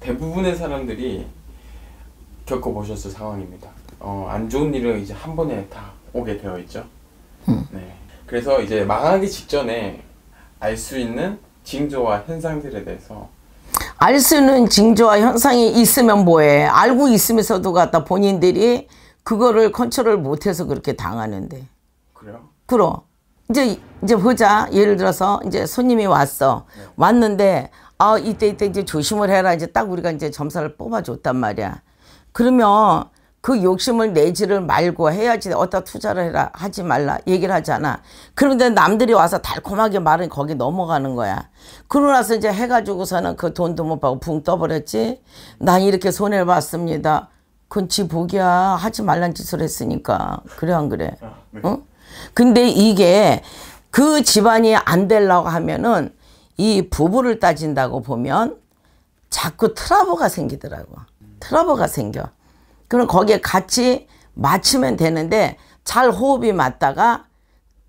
대부분의 사람들이 겪어보셨을 상황입니다. 어, 안 좋은 일은 이제 한 번에 다 오게 되어 있죠. 음. 네. 그래서 이제 망하기 직전에 알 수 있는 징조와 현상들에 대해서 알 수는 징조와 현상이 있으면 뭐해? 알고 있으면서도 갖다 본인들이 그거를 컨트롤 못해서 그렇게 당하는데. 그래요? 그럼. 이제 이제 보자. 예를 들어서 이제 손님이 왔어. 네. 왔는데 아 이때 이때 이제 조심을 해라 이제 딱 우리가 이제 점사를 뽑아줬단 말이야. 그러면 그 욕심을 내지를 말고 해야지 어디다 투자를 해라 하지 말라 얘기를 하잖아 그런데 남들이 와서 달콤하게 말은 거기 넘어가는 거야 그러고 나서 이제 해가지고서는 그 돈도 못 받고 붕 떠버렸지 난 이렇게 손해를 봤습니다 그건 지 복이야 하지 말란 짓을 했으니까 그래 안 그래 아, 네. 응? 근데 이게 그 집안이 안 되려고 하면은 이 부부를 따진다고 보면 자꾸 트러블가 생기더라고. 트러블가 생겨. 그럼 거기에 같이 맞추면 되는데 잘 호흡이 맞다가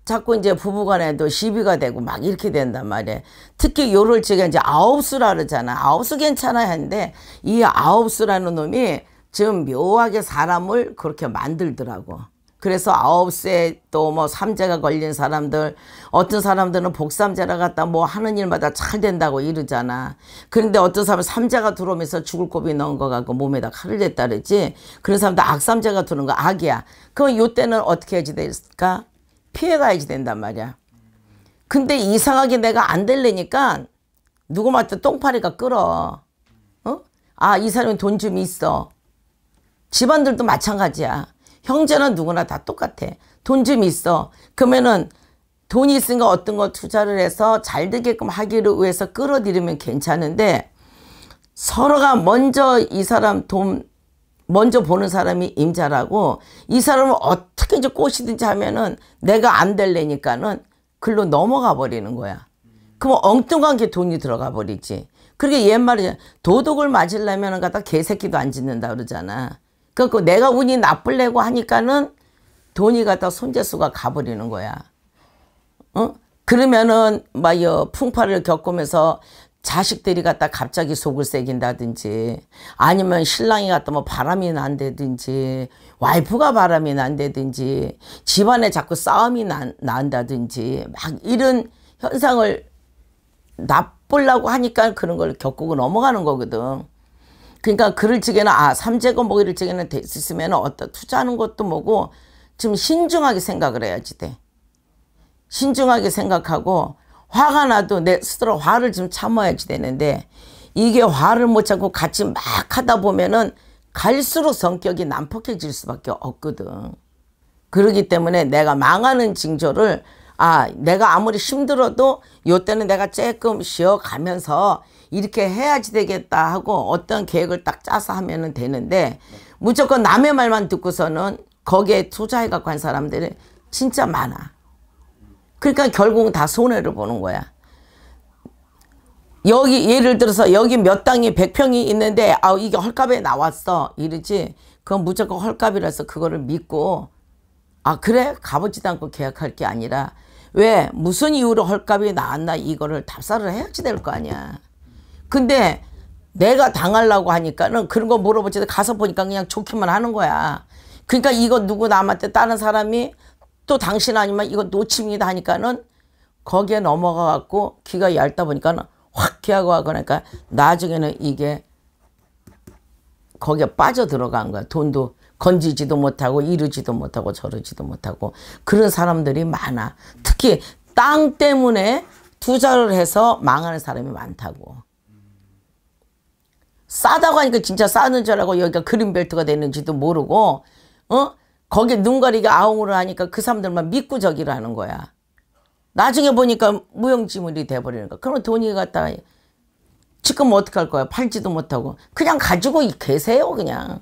자꾸 이제 부부간에도 시비가 되고 막 이렇게 된단 말이에요. 특히 요럴 적에 이제 아홉수라 그러잖아. 아홉수 괜찮아야 하는데 이 아홉수라는 놈이 지금 묘하게 사람을 그렇게 만들더라고. 그래서 아홉세 또 뭐 삼재가 걸린 사람들 어떤 사람들은 복삼재라 갖다 뭐 하는 일마다 잘 된다고 이러잖아. 그런데 어떤 사람은 삼재가 들어오면서 죽을 고비 넣은 거 갖고 몸에다 칼을 댔다 그러지 그런 사람도 악삼재가 들어오는 거 악이야. 그럼 요때는 어떻게 해야지 될까? 피해가야지 된단 말이야. 근데 이상하게 내가 안 될래니까 누구한테 똥파리가 끌어. 어? 아, 이 사람이 돈 좀 있어. 집안들도 마찬가지야. 형제는 누구나 다 똑같아. 돈 좀 있어. 그러면은 돈이 있으니까 어떤 거 투자를 해서 잘 되게끔 하기를 위해서 끌어들이면 괜찮은데 서로가 먼저 이 사람 돈 먼저 보는 사람이 임자라고 이 사람을 어떻게 이제 꼬시든지 하면은 내가 안 될래니까는 글로 넘어가 버리는 거야. 그럼 엉뚱한 게 돈이 들어가 버리지. 그러게 그러니까 옛말에 도둑을 맞으려면 은 갖다 개새끼도 안 짓는다 그러잖아. 그래 그 내가 운이 나쁠려고 하니까는 돈이 갖다 손재수가 가버리는 거야. 어? 그러면은 막여 풍파를 겪으면서 자식들이 갖다 갑자기 속을 새긴다든지 아니면 신랑이 갖다 뭐 바람이 난다든지 와이프가 바람이 난다든지 집안에 자꾸 싸움이 난, 난다든지 막 이런 현상을 나쁘려고 하니까 그런 걸 겪고 넘어가는 거거든. 그러니까 그를 치기에는 아삼재고 먹이를 치기에는 됐으면 어떤 투자하는 것도 뭐고 지금 신중하게 생각을 해야지 돼. 신중하게 생각하고 화가 나도 내 스스로 화를 좀 참아야지 되는데 이게 화를 못 참고 같이 막 하다 보면은 갈수록 성격이 난폭해질 수밖에 없거든. 그러기 때문에 내가 망하는 징조를 아 내가 아무리 힘들어도 요때는 내가 조금 쉬어가면서 이렇게 해야지 되겠다 하고 어떤 계획을 딱 짜서 하면은 되는데 무조건 남의 말만 듣고서는 거기에 투자해 갖고 한 사람들이 진짜 많아. 그러니까 결국은 다 손해를 보는 거야. 여기 예를 들어서 여기 몇 땅이 100평이 있는데 아 이게 헐값에 나왔어 이러지 그건 무조건 헐값이라서 그거를 믿고 아 그래 가보지도 않고 계약할 게 아니라 왜 무슨 이유로 헐값이 나왔나 이거를 답사를 해야지 될 거 아니야. 근데 내가 당하려고 하니까는 그런 거 물어보지도 가서 보니까 그냥 좋기만 하는 거야. 그러니까 이거 누구 남한테 다른 사람이 또 당신 아니면 이거 놓칩니다 하니까는 거기에 넘어가 갖고 귀가 얇다 보니까는 확 귀하고 하고 그러니까 나중에는 이게 거기에 빠져 들어간 거야. 돈도 건지지도 못하고 이루지도 못하고 저러지도 못하고 그런 사람들이 많아. 특히 땅 때문에 투자를 해서 망하는 사람이 많다고. 싸다고 하니까 진짜 싸는 줄 알고 여기가 그린벨트가 되는지도 모르고 어? 거기 눈가리가 아웅으로 하니까 그 사람들만 믿고 저기를 하는 거야. 나중에 보니까 무용지물이 돼버리는 거야. 그럼 돈이 갖다 지금 어떡할 거야. 팔지도 못하고 그냥 가지고 계세요 그냥.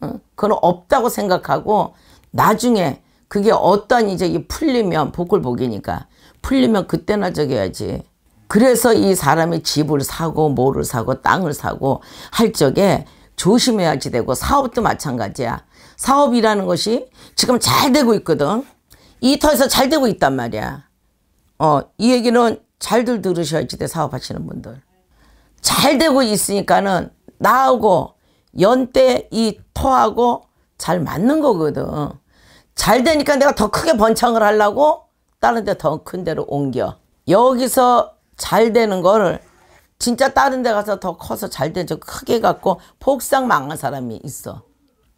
어? 그건 없다고 생각하고 나중에 그게 어떤 이제 이 풀리면 복을 복이니까 풀리면 그때나 저기 해야지. 그래서 이 사람이 집을 사고 뭐를 사고 땅을 사고 할 적에 조심해야지 되고 사업도 마찬가지야. 사업이라는 것이 지금 잘 되고 있거든. 이 터에서 잘 되고 있단 말이야. 어, 이 얘기는 잘들 들으셔야지 돼, 사업하시는 분들. 잘 되고 있으니까는 나하고 연대 이토하고잘 맞는 거거든. 잘 되니까 내가 더 크게 번창을 하려고 다른 데 더 큰 데로 옮겨. 여기서 잘 되는 거를 진짜 다른 데 가서 더 커서 잘된는 크게 갖고 폭삭 망한 사람이 있어.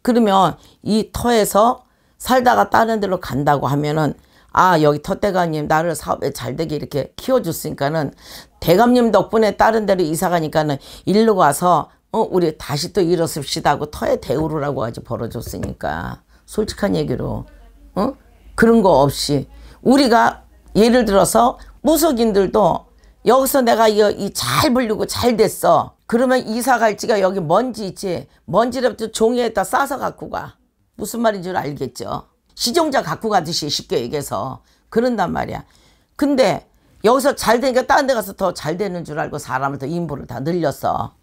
그러면 이 터에서 살다가 다른 데로 간다고 하면은 아 여기 터대감님 나를 사업에 잘 되게 이렇게 키워줬으니까는 대감님 덕분에 다른 데로 이사 가니까는 일로 와서 어 우리 다시 또 일어섭시다 하고 터에 대우를 하고 아주 벌어줬으니까 솔직한 얘기로 어 그런 거 없이 우리가 예를 들어서 무속인들도 여기서 내가 이거 잘 불리고 잘 됐어. 그러면 이사 갈지가 여기 먼지 있지. 먼지를 종이에다 싸서 갖고 가. 무슨 말인 줄 알겠죠. 시종자 갖고 가듯이 쉽게 얘기해서 그런단 말이야. 근데 여기서 잘 되니까 다른 데 가서 더 잘 되는 줄 알고 사람을 더 인부를 다 늘렸어.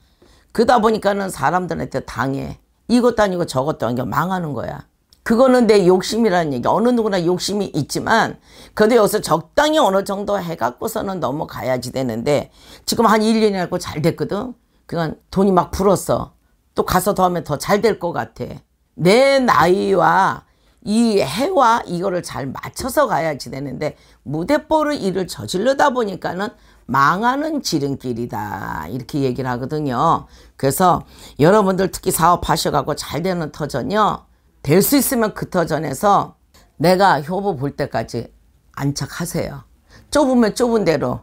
그러다 보니까는 사람들한테 당해. 이것도 아니고 저것도 아니고 망하는 거야. 그거는 내 욕심이라는 얘기. 어느 누구나 욕심이 있지만 그래도 여기서 적당히 어느 정도 해갖고서는 넘어가야지 되는데 지금 한 1년이라고 잘 됐거든. 그건 돈이 막 불었어. 또 가서 더 하면 더 잘 될 것 같아. 내 나이와 이 해와 이거를 잘 맞춰서 가야지 되는데 무대뽀를 일을 저질러다 보니까는 망하는 지름길이다 이렇게 얘기를 하거든요. 그래서 여러분들 특히 사업하셔가고 잘 되는 터전요. 될수 있으면 그터전에서 내가 효보 볼 때까지 안착하세요. 좁으면 좁은 대로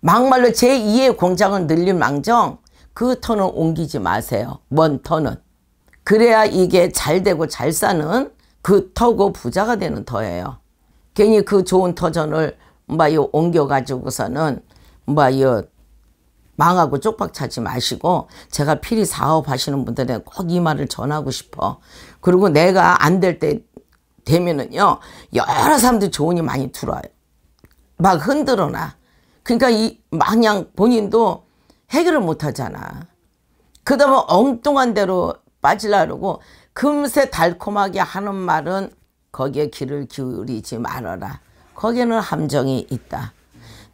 막말로 제2의 공장을 늘릴 망정 그 터는 옮기지 마세요. 먼 터는. 그래야 이게 잘 되고 잘 사는 그 터고 부자가 되는 터예요. 괜히 그 좋은 터전을 뭐이 옮겨가지고서는 뭐이 망하고 쪽박차지 마시고 제가 필히 사업하시는 분들에 꼭이 말을 전하고 싶어. 그리고 내가 안 될 때 되면은요 여러 사람들 조언이 많이 들어와요. 막 흔들어놔. 그러니까 이 마냥 본인도 해결을 못하잖아. 그다음에 엉뚱한 대로 빠질라고 금세 달콤하게 하는 말은 거기에 귀를 기울이지 말아라. 거기는 함정이 있다.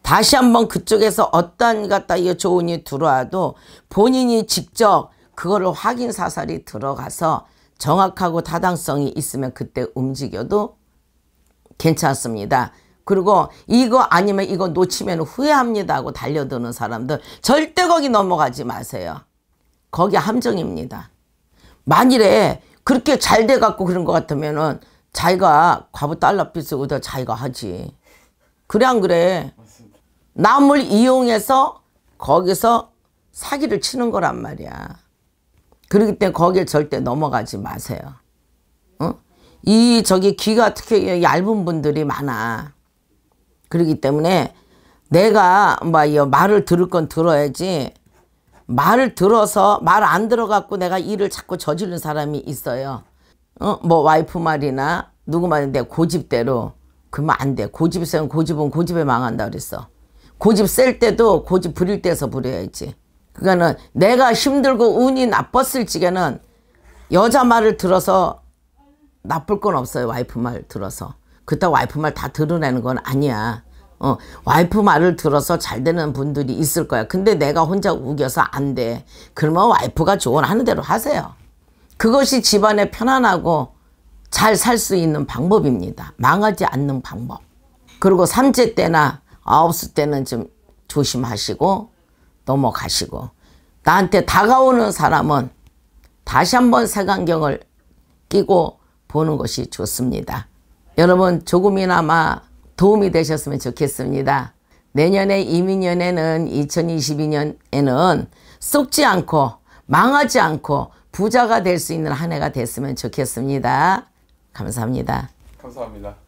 다시 한번 그쪽에서 어떤 갖다 이 조언이 들어와도 본인이 직접 그거를 확인 사살이 들어가서 정확하고 타당성이 있으면 그때 움직여도 괜찮습니다. 그리고 이거 아니면 이거 놓치면 후회합니다 하고 달려드는 사람들 절대 거기 넘어가지 마세요. 거기 함정입니다. 만일에 그렇게 잘 돼갖고 그런 것 같으면은 자기가 과부 달러 빚을 얻어 자기가 하지. 그래 안 그래? 남을 이용해서 거기서 사기를 치는 거란 말이야. 그렇기 때문에 거기에 절대 넘어가지 마세요. 어? 이 저기 귀가 특히 얇은 분들이 많아. 그러기 때문에 내가 뭐 말을 들을 건 들어야지 말을 들어서 말 안 들어갖고 내가 일을 자꾸 저지른 사람이 있어요. 어? 뭐 와이프 말이나 누구 말인데 고집대로 그러면 안 돼. 고집 있으면 고집은 고집에 망한다 그랬어. 고집 셀 때도 고집 부릴 때서 부려야지. 그거는 내가 힘들고 운이 나빴을 지에는 여자 말을 들어서 나쁠 건 없어요. 와이프 말 들어서. 그따 와이프 말 다 드러내는 건 아니야. 어, 와이프 말을 들어서 잘 되는 분들이 있을 거야. 근데 내가 혼자 우겨서 안 돼. 그러면 와이프가 조언하는 대로 하세요. 그것이 집안에 편안하고 잘 살 수 있는 방법입니다. 망하지 않는 방법. 그리고 삼재 때나 9시 때는 좀 조심하시고 넘어가시고 나한테 다가오는 사람은 다시 한번 색안경을 끼고 보는 것이 좋습니다. 여러분 조금이나마 도움이 되셨으면 좋겠습니다. 내년에 이민년에는 2022년에는 썩지 않고 망하지 않고 부자가 될 수 있는 한 해가 됐으면 좋겠습니다. 감사합니다. 감사합니다.